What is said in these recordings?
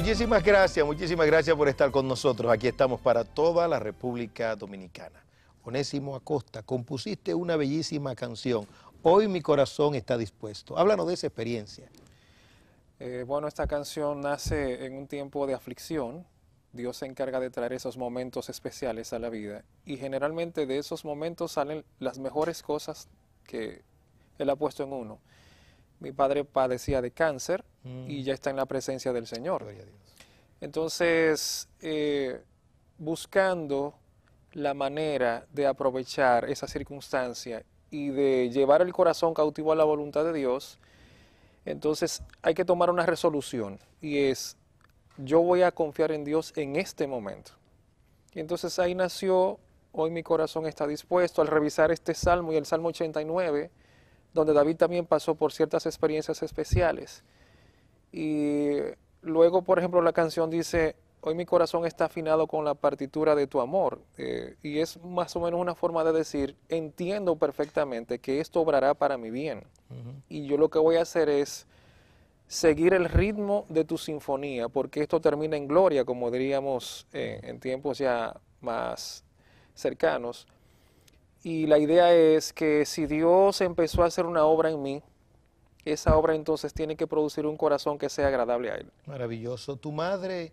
Muchísimas gracias, muchísimas gracias por estar con nosotros. Aquí estamos para toda la República Dominicana. Onésimo Acosta, compusiste una bellísima canción. Hoy mi corazón está dispuesto. Háblanos de esa experiencia. Eh, bueno, esta canción nace en un tiempo de aflicción. Dios se encarga de traer esos momentos especiales a la vida. Y generalmente de esos momentos salen las mejores cosas que Él ha puesto en uno. Mi padre padecía de cáncer mm. y ya está en la presencia del Señor. Gloria Dios. Entonces, eh, buscando la manera de aprovechar esa circunstancia y de llevar el corazón cautivo a la voluntad de Dios, entonces hay que tomar una resolución y es, yo voy a confiar en Dios en este momento. Y entonces ahí nació, hoy mi corazón está dispuesto al revisar este salmo y el salmo 89, donde David también pasó por ciertas experiencias especiales. Y luego, por ejemplo, la canción dice, hoy mi corazón está afinado con la partitura de tu amor. Eh, y es más o menos una forma de decir, entiendo perfectamente que esto obrará para mi bien. Y yo lo que voy a hacer es seguir el ritmo de tu sinfonía, porque esto termina en gloria, como diríamos eh, en tiempos ya más cercanos. Y la idea es que si Dios empezó a hacer una obra en mí, esa obra entonces tiene que producir un corazón que sea agradable a Él. Maravilloso. Tu madre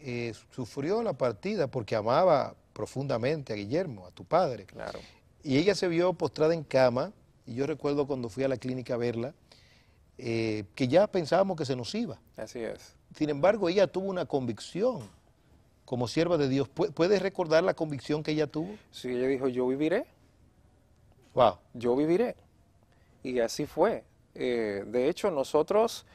eh, sufrió la partida porque amaba profundamente a Guillermo, a tu padre. Claro. Y ella se vio postrada en cama, y yo recuerdo cuando fui a la clínica a verla, eh, que ya pensábamos que se nos iba. Así es. Sin embargo, ella tuvo una convicción como sierva de Dios, ¿puedes recordar la convicción que ella tuvo? Sí, ella dijo, yo viviré. Wow. Yo viviré. Y así fue. Eh, de hecho, nosotros,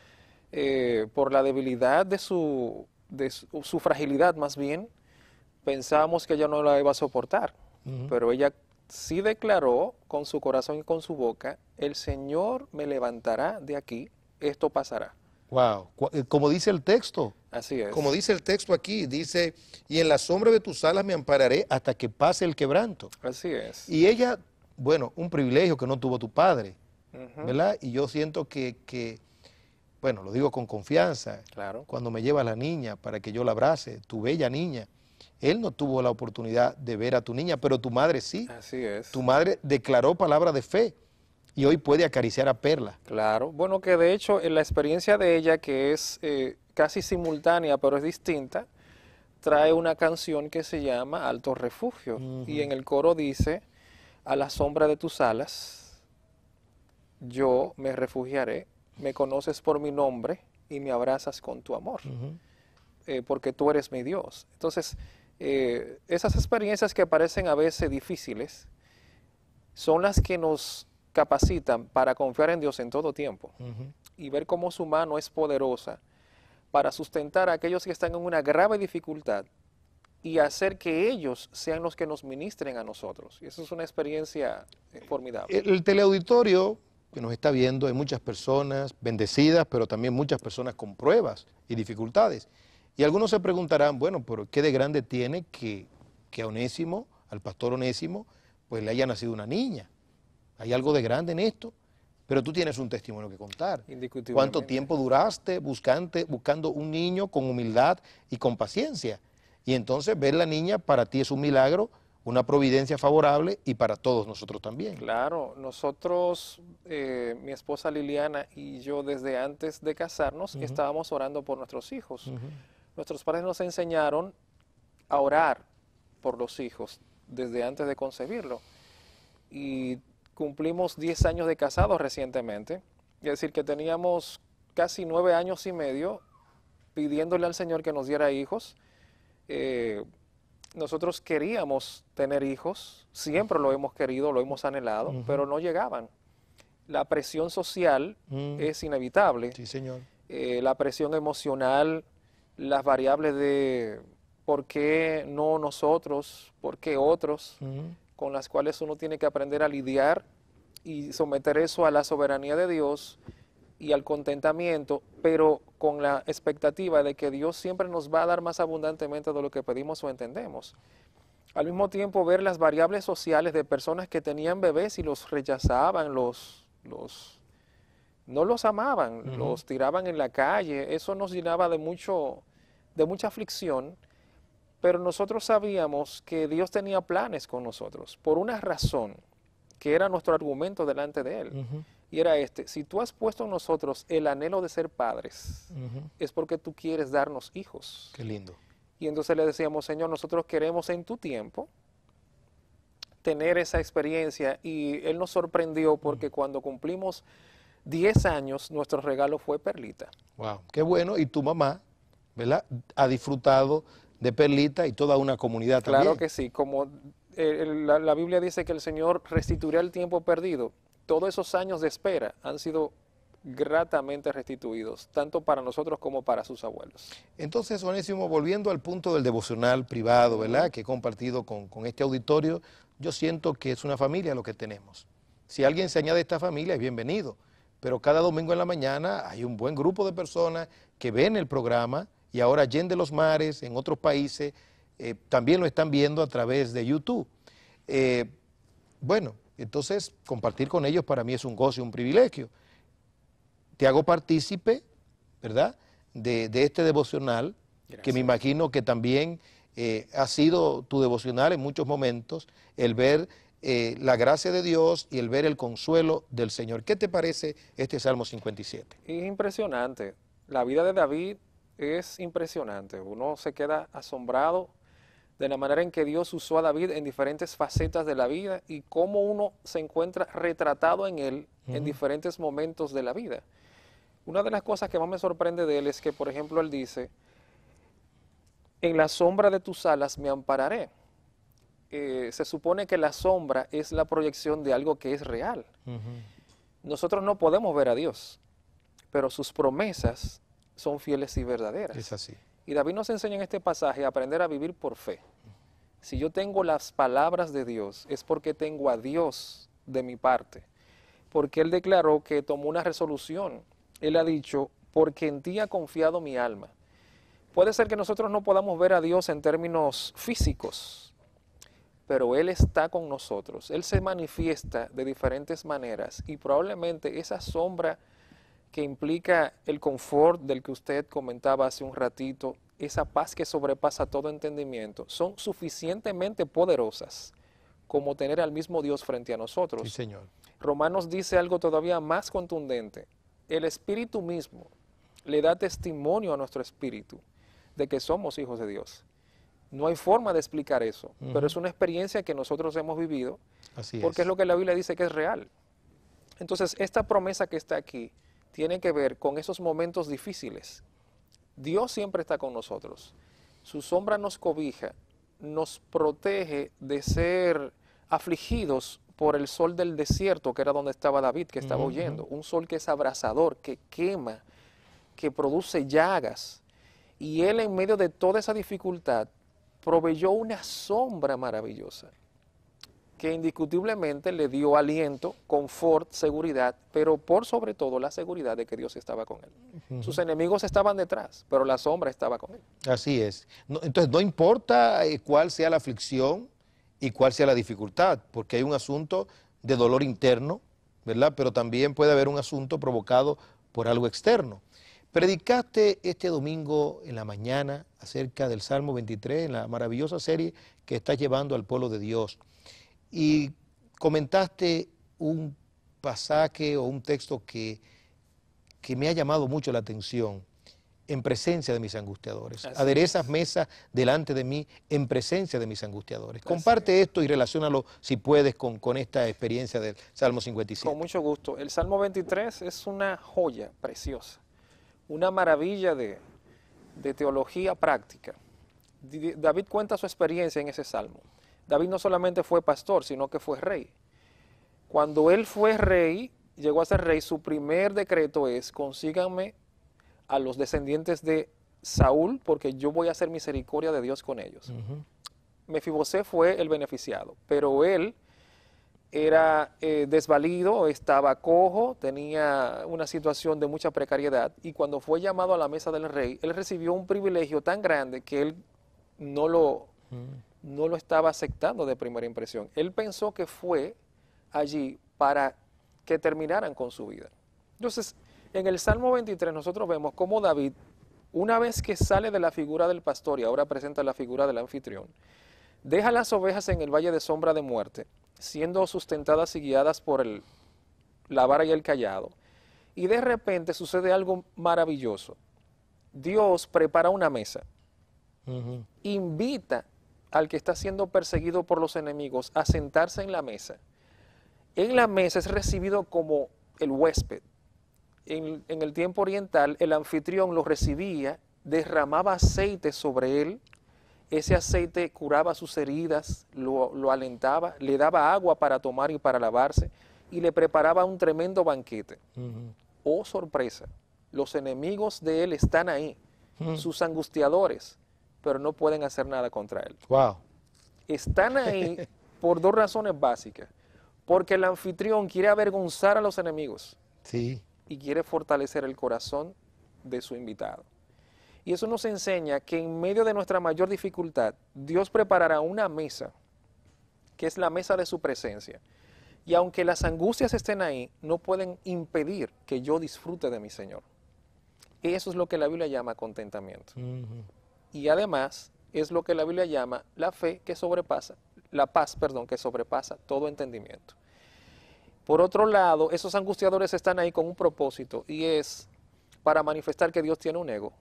eh, por la debilidad de su, de su, fragilidad más bien, pensábamos que ella no la iba a soportar. Pero ella sí declaró con su corazón y con su boca, el Señor me levantará de aquí, esto pasará. Wow, eh, como dice el texto. Así es. Como dice el texto aquí, dice, y en la sombra de tus alas me ampararé hasta que pase el quebranto. Así es. Y ella, bueno, un privilegio que no tuvo tu padre, ¿verdad? Y yo siento que, bueno, lo digo con confianza, claro. cuando me lleva la niña para que yo la abrace, tu bella niña, él no tuvo la oportunidad de ver a tu niña, pero tu madre sí. Así es. Tu madre declaró palabra de fe y hoy puede acariciar a Perla. Claro, bueno que de hecho en la experiencia de ella que es eh, casi simultánea pero es distinta, trae una canción que se llama Alto Refugio y en el coro dice, a la sombra de tus alas yo me refugiaré, me conoces por mi nombre y me abrazas con tu amor, eh, porque tú eres mi Dios. Entonces, eh, esas experiencias que parecen a veces difíciles son las que nos capacitan para confiar en Dios en todo tiempo y ver cómo su mano es poderosa para sustentar a aquellos que están en una grave dificultad y hacer que ellos sean los que nos ministren a nosotros. Y eso es una experiencia eh, formidable. El, teleauditorio que nos está viendo, hay muchas personas bendecidas, pero también muchas personas con pruebas y dificultades. Y algunos se preguntarán, bueno, pero ¿qué de grande tiene que, que a Onésimo, al pastor Onésimo, pues le haya nacido una niña? Hay algo de grande en esto, pero tú tienes un testimonio que contar. ¿Cuánto tiempo duraste buscante, buscando un niño con humildad y con paciencia? Y entonces ver la niña para ti es un milagro, una providencia favorable y para todos nosotros también. Claro, nosotros, eh, mi esposa Liliana y yo desde antes de casarnos estábamos orando por nuestros hijos. Nuestros padres nos enseñaron a orar por los hijos desde antes de concebirlo. Y cumplimos 10 años de casados recientemente, es decir, que teníamos casi 9 años y medio pidiéndole al Señor que nos diera hijos. Eh, nosotros queríamos tener hijos, siempre lo hemos querido, lo hemos anhelado, pero no llegaban. La presión social mm. es inevitable. Sí, señor. Eh, la presión emocional, las variables de por qué no nosotros, por qué otros, con las cuales uno tiene que aprender a lidiar y someter eso a la soberanía de Dios y al contentamiento, pero con la expectativa de que Dios siempre nos va a dar más abundantemente de lo que pedimos o entendemos. Al mismo tiempo ver las variables sociales de personas que tenían bebés y los rechazaban, los, los no los amaban, los tiraban en la calle, eso nos llenaba de mucho de mucha aflicción pero nosotros sabíamos que Dios tenía planes con nosotros por una razón que era nuestro argumento delante de Él. Y era este, si tú has puesto en nosotros el anhelo de ser padres, es porque tú quieres darnos hijos. Qué lindo. Y entonces le decíamos, Señor, nosotros queremos en tu tiempo tener esa experiencia. Y Él nos sorprendió porque cuando cumplimos 10 años, nuestro regalo fue Perlita. Wow, qué bueno. Y tu mamá, ¿verdad? Ha disfrutado de Perlita y toda una comunidad claro también. Claro que sí, como eh, la, Biblia dice que el Señor restituirá el tiempo perdido, todos esos años de espera han sido gratamente restituidos, tanto para nosotros como para sus abuelos. Entonces, Onésimo, volviendo al punto del devocional privado, ¿verdad?, que he compartido con este auditorio, yo siento que es una familia lo que tenemos. Si alguien se añade a esta familia, es bienvenido. Pero cada domingo en la mañana hay un buen grupo de personas que ven el programa, y ahora de los mares, en otros países, eh, también lo están viendo a través de YouTube. Eh, bueno, entonces compartir con ellos para mí es un gozo y un privilegio. Te hago partícipe, ¿verdad?, de, este devocional, que me imagino que también eh, ha sido tu devocional en muchos momentos, el ver la gracia de Dios y el ver el consuelo del Señor. ¿Qué te parece este Salmo 57? Es impresionante. La vida de David es impresionante. Uno se queda asombrado de la manera en que Dios usó a David en diferentes facetas de la vida y cómo uno se encuentra retratado en él en diferentes momentos de la vida. Una de las cosas que más me sorprende de él es que, por ejemplo, él dice, en la sombra de tus alas me ampararé. Eh, se supone que la sombra es la proyección de algo que es real. Nosotros no podemos ver a Dios, pero sus promesas son fieles y verdaderas. Es así. Y David nos enseña en este pasaje a aprender a vivir por fe. Si yo tengo las palabras de Dios, es porque tengo a Dios de mi parte. Porque Él declaró que tomó una resolución. Él ha dicho, porque en ti ha confiado mi alma. Puede ser que nosotros no podamos ver a Dios en términos físicos, pero Él está con nosotros. Él se manifiesta de diferentes maneras y probablemente esa sombra que implica el confort del que usted comentaba hace un ratito, esa paz que sobrepasa todo entendimiento, son suficientemente poderosas como tener al mismo Dios frente a nosotros. señor. Romanos dice algo todavía más contundente. El Espíritu mismo le da testimonio a nuestro espíritu de que somos hijos de Dios. No hay forma de explicar eso, pero es una experiencia que nosotros hemos vivido, Así porque es lo que la Biblia dice que es real. Entonces, esta promesa que está aquí, tiene que ver con esos momentos difíciles. Dios siempre está con nosotros. Su sombra nos cobija, nos protege de ser afligidos por el sol del desierto, que era donde estaba David, que estaba oyendo. huyendo. Un sol que es abrasador, que quema, que produce llagas. Y él en medio de toda esa dificultad proveyó una sombra maravillosa que indiscutiblemente le dio aliento, confort, seguridad, pero por sobre todo la seguridad de que Dios estaba con él. Sus enemigos estaban detrás, pero la sombra estaba con él. Así es. entonces, no importa eh, cuál sea la aflicción y cuál sea la dificultad, porque hay un asunto de dolor interno, ¿verdad? Pero también puede haber un asunto provocado por algo externo. Predicaste este domingo en la mañana acerca del Salmo 23, en la maravillosa serie que estás llevando al pueblo de Dios y comentaste un pasaje o un texto que, que me ha llamado mucho la atención en presencia de mis angustiadores. Aderezas mesa delante de mí en presencia de mis angustiadores. Comparte esto y relacionalo, si puedes, con, esta experiencia del Salmo 55. Con mucho gusto. El Salmo 23 es una joya preciosa, una maravilla de teología práctica. David cuenta su experiencia en ese salmo. David no solamente fue pastor, sino que fue rey. Cuando él fue rey, llegó a ser rey, su primer decreto es, consíganme a los descendientes de Saúl, porque yo voy a hacer misericordia de Dios con ellos. Mefibosé fue el beneficiado, pero él era eh, desvalido, estaba cojo, tenía una situación de mucha precariedad y cuando fue llamado a la mesa del rey, él recibió un privilegio tan grande que él no lo, mm no lo estaba aceptando de primera impresión. Él pensó que fue allí para que terminaran con su vida. Entonces, en el Salmo 23 nosotros vemos cómo David, una vez que sale de la figura del pastor y ahora presenta la figura del anfitrión, deja las ovejas en el valle de sombra de muerte, siendo sustentadas y guiadas por el, la vara y el callado. Y de repente sucede algo maravilloso. Dios prepara una mesa, invita a... invita al que está siendo perseguido por los enemigos a sentarse en la mesa. En la mesa es recibido como el huésped. En, el tiempo oriental, el anfitrión lo recibía, derramaba aceite sobre él, ese aceite curaba sus heridas, lo, alentaba, le daba agua para tomar y para lavarse y le preparaba un tremendo banquete. Oh sorpresa, los enemigos de él están ahí, sus angustiadores, pero no pueden hacer nada contra él. Wow. Están ahí por dos razones básicas. Porque el anfitrión quiere avergonzar a los enemigos. Sí. Y quiere fortalecer el corazón de su invitado. Y eso nos enseña que en medio de nuestra mayor dificultad, Dios preparará una mesa, que es la mesa de su presencia. Y aunque las angustias estén ahí, no pueden impedir que yo disfrute de mi Señor. Eso es lo que la Biblia llama contentamiento y además es lo que la Biblia llama la fe que sobrepasa, la paz, perdón, que sobrepasa todo entendimiento. Por otro lado, esos angustiadores están ahí con un propósito y es para manifestar que Dios tiene un ego.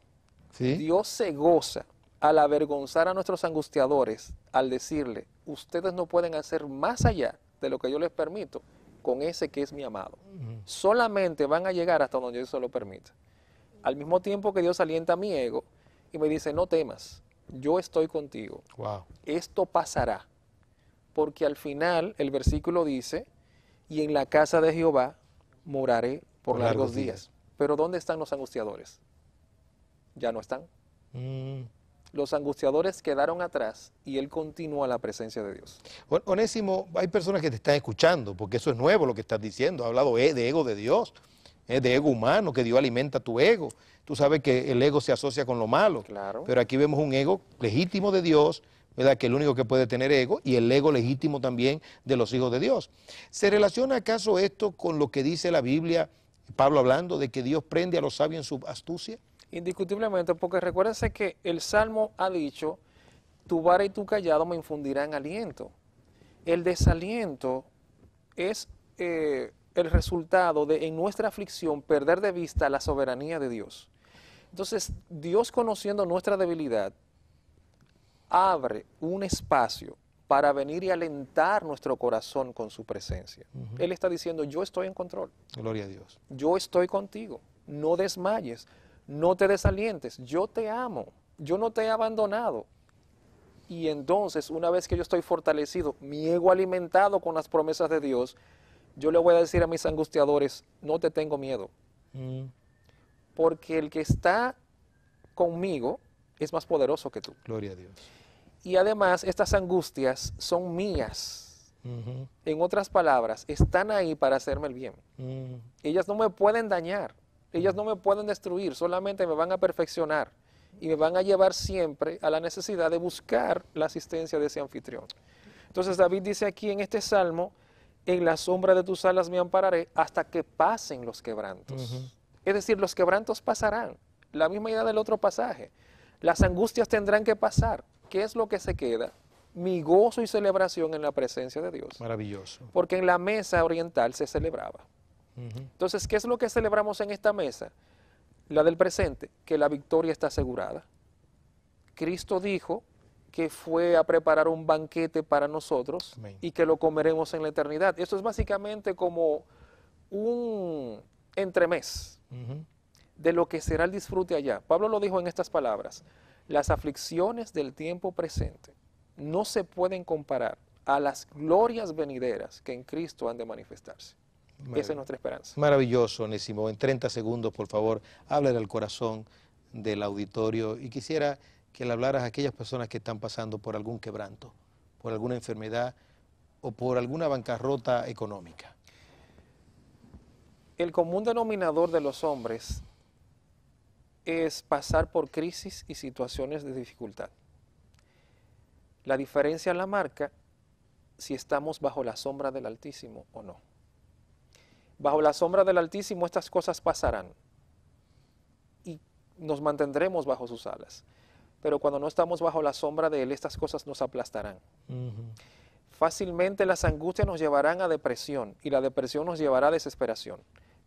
Dios se goza al avergonzar a nuestros angustiadores, al decirle, ustedes no pueden hacer más allá de lo que yo les permito con ese que es mi amado. Solamente van a llegar hasta donde Dios se lo permita. Al mismo tiempo que Dios alienta mi ego, y me dice, no temas, yo estoy contigo. Esto pasará. Porque al final el versículo dice, y en la casa de Jehová moraré por, largos, días. Pero ¿dónde están los angustiadores? Ya no están. Mm. Los angustiadores quedaron atrás y él continúa la presencia de Dios. Onésimo, hay personas que te están escuchando, porque eso es nuevo lo que estás diciendo. Ha hablado e, de ego de Dios de ego humano, que Dios alimenta tu ego. Tú sabes que el ego se asocia con lo malo. Claro. Pero aquí vemos un ego legítimo de Dios, ¿verdad? Que el único que puede tener ego y el ego legítimo también de los hijos de Dios. ¿Se relaciona acaso esto con lo que dice la Biblia, Pablo hablando de que Dios prende a los sabios en su astucia? Indiscutiblemente, porque recuérdense que el Salmo ha dicho, tu vara y tu callado me infundirán aliento. El desaliento es eh, el resultado de en nuestra aflicción perder de vista la soberanía de Dios. Entonces, Dios conociendo nuestra debilidad, abre un espacio para venir y alentar nuestro corazón con su presencia. Él está diciendo, yo estoy en control. Gloria a Dios. Yo estoy contigo. No desmayes, no te desalientes. Yo te amo. Yo no te he abandonado. Y entonces, una vez que yo estoy fortalecido, mi ego alimentado con las promesas de Dios, yo le voy a decir a mis angustiadores, no te tengo miedo. Mm. Porque el que está conmigo es más poderoso que tú. Gloria a Dios. Y además estas angustias son mías. En otras palabras, están ahí para hacerme el bien. Mm. Ellas no me pueden dañar, ellas no mm. me pueden destruir, solamente me van a perfeccionar y me van a llevar siempre a la necesidad de buscar la asistencia de ese anfitrión. Entonces David dice aquí en este salmo, en la sombra de tus alas me ampararé hasta que pasen los quebrantos. Es decir, los quebrantos pasarán. La misma idea del otro pasaje. Las angustias tendrán que pasar. ¿Qué es lo que se queda? Mi gozo y celebración en la presencia de Dios. Maravilloso. Porque en la mesa oriental se celebraba. Entonces, ¿qué es lo que celebramos en esta mesa? La del presente, que la victoria está asegurada. Cristo dijo, que fue a preparar un banquete para nosotros y que lo comeremos en la eternidad. Esto es básicamente como un entremés de lo que será el disfrute allá. Pablo lo dijo en estas palabras, las aflicciones del tiempo presente no se pueden comparar a las glorias venideras que en Cristo han de manifestarse. Esa es nuestra esperanza. Maravilloso, Onésimo. En 30 segundos, por favor, háblale al corazón del auditorio y quisiera que le hablaras a aquellas personas que están pasando por algún quebranto, por alguna enfermedad o por alguna bancarrota económica? El común denominador de los hombres es pasar por crisis y situaciones de dificultad. La diferencia la marca si estamos bajo la sombra del Altísimo o no. Bajo la sombra del Altísimo estas cosas pasarán y nos mantendremos bajo sus alas pero cuando no estamos bajo la sombra de Él, estas cosas nos aplastarán. Fácilmente las angustias nos llevarán a depresión y la depresión nos llevará a desesperación.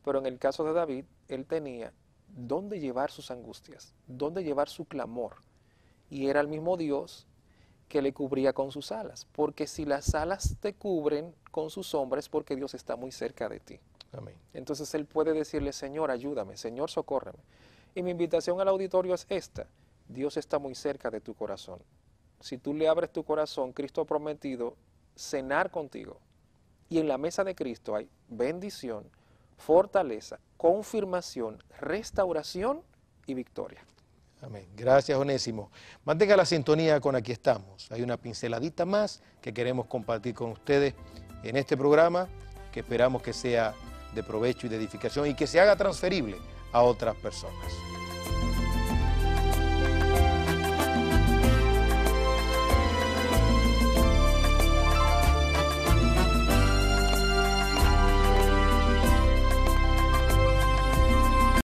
Pero en el caso de David, él tenía dónde llevar sus angustias, dónde llevar su clamor. Y era el mismo Dios que le cubría con sus alas. Porque si las alas te cubren con sus sombras, porque Dios está muy cerca de ti. Entonces él puede decirle, Señor, ayúdame, Señor, socórreme. Y mi invitación al auditorio es esta. Dios está muy cerca de tu corazón. Si tú le abres tu corazón, Cristo ha prometido cenar contigo. Y en la mesa de Cristo hay bendición, fortaleza, confirmación, restauración y victoria. Amén. Gracias, Onésimo. Mantenga la sintonía con Aquí estamos. Hay una pinceladita más que queremos compartir con ustedes en este programa que esperamos que sea de provecho y de edificación y que se haga transferible a otras personas.